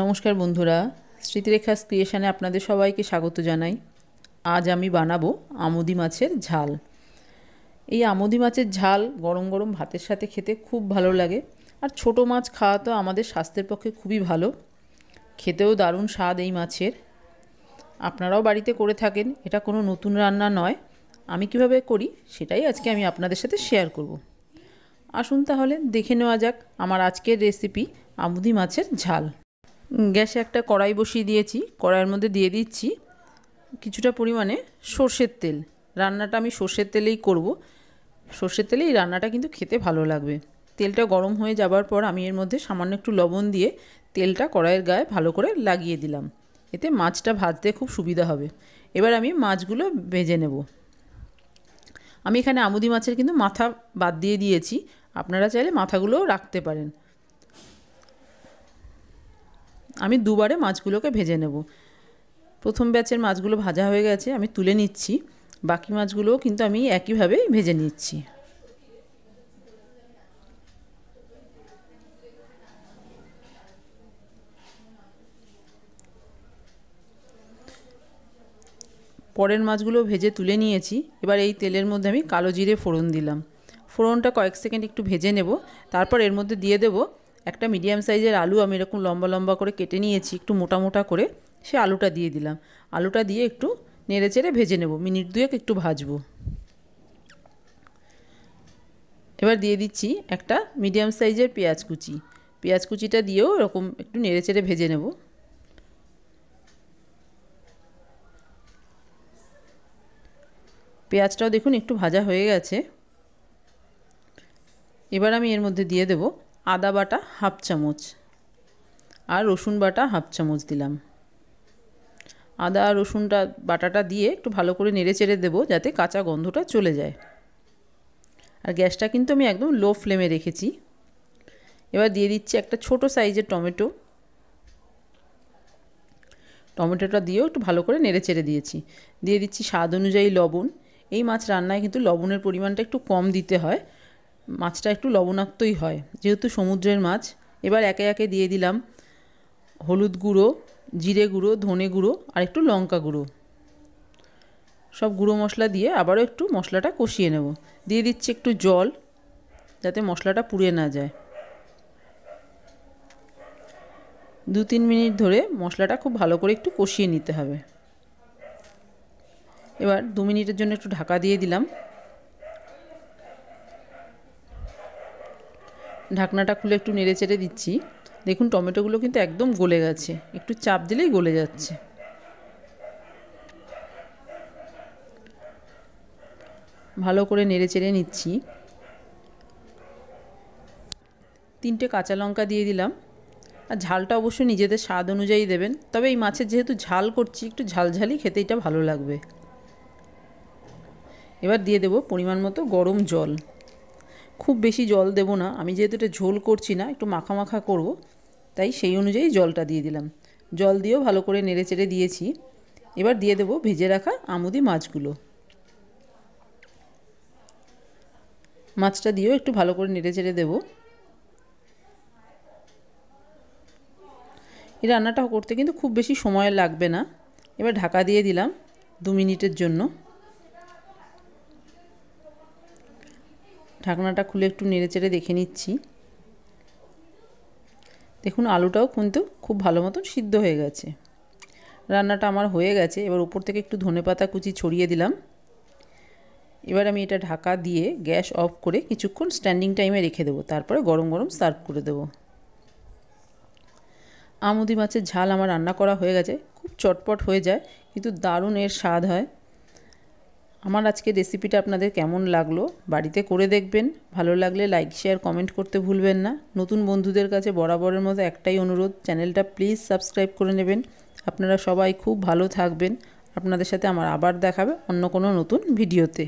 নমস্কার বন্ধুরা স্মৃতিরেখা ক্রিয়েশানে আপনাদের সবাইকে স্বাগত জানাই আজ আমি বানাবো আমুদি মাছের ঝাল এই আমুদি মাছের ঝাল গরম গরম ভাতের সাথে খেতে খুব ভালো লাগে আর ছোট মাছ খাওয়া তো আমাদের স্বাস্থ্যের পক্ষে খুবই ভালো খেতেও দারুণ স্বাদ এই মাছের আপনারাও বাড়িতে করে থাকেন এটা কোনো নতুন রান্না নয় আমি কিভাবে করি সেটাই আজকে আমি আপনাদের সাথে শেয়ার করব আসুন তাহলে দেখে নেওয়া যাক আমার আজকের রেসিপি আমুদি মাছের ঝাল গ্যাসে একটা কড়াই বসিয়ে দিয়েছি কড়াইয়ের মধ্যে দিয়ে দিচ্ছি কিছুটা পরিমাণে সর্ষের তেল রান্নাটা আমি সর্ষের তেলেই করব সর্ষের তেলেই রান্নাটা কিন্তু খেতে ভালো লাগবে তেলটা গরম হয়ে যাবার পর আমি এর মধ্যে সামান্য একটু লবণ দিয়ে তেলটা কড়াইয়ের গায়ে ভালো করে লাগিয়ে দিলাম এতে মাছটা ভাজতে খুব সুবিধা হবে এবার আমি মাছগুলো ভেজে নেব আমি এখানে আমুদি মাছের কিন্তু মাথা বাদ দিয়ে দিয়েছি আপনারা চাইলে মাথাগুলোও রাখতে পারেন আমি দুবারে মাছগুলোকে ভেজে নেব প্রথম ব্যাচের মাছগুলো ভাজা হয়ে গেছে আমি তুলে নিচ্ছি বাকি মাছগুলোও কিন্তু আমি একইভাবে ভেজে নিচ্ছি পরের মাছগুলো ভেজে তুলে নিয়েছি এবার এই তেলের মধ্যে আমি কালো জিরে ফোড়ন দিলাম ফোড়নটা কয়েক সেকেন্ড একটু ভেজে নেব তারপর এর মধ্যে দিয়ে দেবো একটা মিডিয়াম সাইজের আলু আমি এরকম লম্বা লম্বা করে কেটে নিয়েছি একটু মোটা মোটা করে সে আলুটা দিয়ে দিলাম আলুটা দিয়ে একটু নেড়ে চেড়ে ভেজে নেব মিনিট দুয়েক একটু ভাজবো এবার দিয়ে দিচ্ছি একটা মিডিয়াম সাইজের পেঁয়াজ কুচি পেঁয়াজ কুচিটা দিয়েও এরকম একটু নেড়ে চেড়ে ভেজে নেব পেঁয়াজটাও দেখুন একটু ভাজা হয়ে গেছে এবার আমি এর মধ্যে দিয়ে দেবো আদা বাটা হাফ চামচ আর রসুন বাটা হাফ চামচ দিলাম আদা আর রসুনটা বাটাটা দিয়ে একটু ভালো করে নেড়ে চেড়ে দেবো যাতে কাঁচা গন্ধটা চলে যায় আর গ্যাসটা কিন্তু আমি একদম লো ফ্লেমে রেখেছি এবার দিয়ে দিচ্ছি একটা ছোট সাইজের টমেটো টমেটোটা দিয়েও একটু ভালো করে নেড়ে চেড়ে দিয়েছি দিয়ে দিচ্ছি স্বাদ অনুযায়ী লবণ এই মাছ রান্নায় কিন্তু লবণের পরিমাণটা একটু কম দিতে হয় মাছটা একটু লবণাক্তই হয় যেহেতু সমুদ্রের মাছ এবার একে একে দিয়ে দিলাম হলুদ গুঁড়ো জিরে গুঁড়ো ধনে গুঁড়ো আর একটু লঙ্কা গুঁড়ো সব গুঁড়ো মশলা দিয়ে আবারও একটু মশলাটা কষিয়ে নেব দিয়ে দিচ্ছি একটু জল যাতে মশলাটা পুড়ে না যায় দু তিন মিনিট ধরে মশলাটা খুব ভালো করে একটু কষিয়ে নিতে হবে এবার দু মিনিটের জন্য একটু ঢাকা দিয়ে দিলাম ঢাকনাটা খুলে একটু নেড়ে চেড়ে দিচ্ছি দেখুন টমেটোগুলো কিন্তু একদম গলে গেছে একটু চাপ দিলেই গলে যাচ্ছে ভালো করে নেড়ে চেড়ে নিচ্ছি তিনটে কাঁচা লঙ্কা দিয়ে দিলাম আর ঝালটা অবশ্যই নিজেদের স্বাদ অনুযায়ী দেবেন তবে এই মাছের যেহেতু ঝাল করছি একটু ঝালঝালি খেতে এটা ভালো লাগবে এবার দিয়ে দেব পরিমাণ মতো গরম জল খুব বেশি জল দেব না আমি যেহেতু এটা ঝোল করছি না একটু মাখা মাখা করব তাই সেই অনুযায়ী জলটা দিয়ে দিলাম জল দিয়েও ভালো করে নেড়ে চেড়ে দিয়েছি এবার দিয়ে দেবো ভেজে রাখা আমুদি মাছগুলো মাছটা দিয়েও একটু ভালো করে নেড়ে চেড়ে দেবো এই রান্নাটা করতে কিন্তু খুব বেশি সময় লাগবে না এবার ঢাকা দিয়ে দিলাম দু মিনিটের জন্য ঢাকনাটা খুলে একটু নেড়েচেড়ে দেখে নিচ্ছি দেখুন আলুটাও কিন্তু খুব ভালো মতন সিদ্ধ হয়ে গেছে রান্নাটা আমার হয়ে গেছে এবার উপর থেকে একটু ধনে পাতা কুচি ছড়িয়ে দিলাম এবার আমি এটা ঢাকা দিয়ে গ্যাস অফ করে কিছুক্ষণ স্ট্যান্ডিং টাইমে রেখে দেবো তারপরে গরম গরম সার্ভ করে দেবো আমুদি মাছের ঝাল আমার রান্না করা হয়ে গেছে খুব চটপট হয়ে যায় কিন্তু দারুণ এর স্বাদ হয় আমার আজকে রেসিপিটা আপনাদের কেমন লাগলো বাড়িতে করে দেখবেন ভালো লাগলে লাইক শেয়ার কমেন্ট করতে ভুলবেন না নতুন বন্ধুদের কাছে বরাবরের মতো একটাই অনুরোধ চ্যানেলটা প্লিজ সাবস্ক্রাইব করে নেবেন আপনারা সবাই খুব ভালো থাকবেন আপনাদের সাথে আমার আবার দেখাবে অন্য কোনো নতুন ভিডিওতে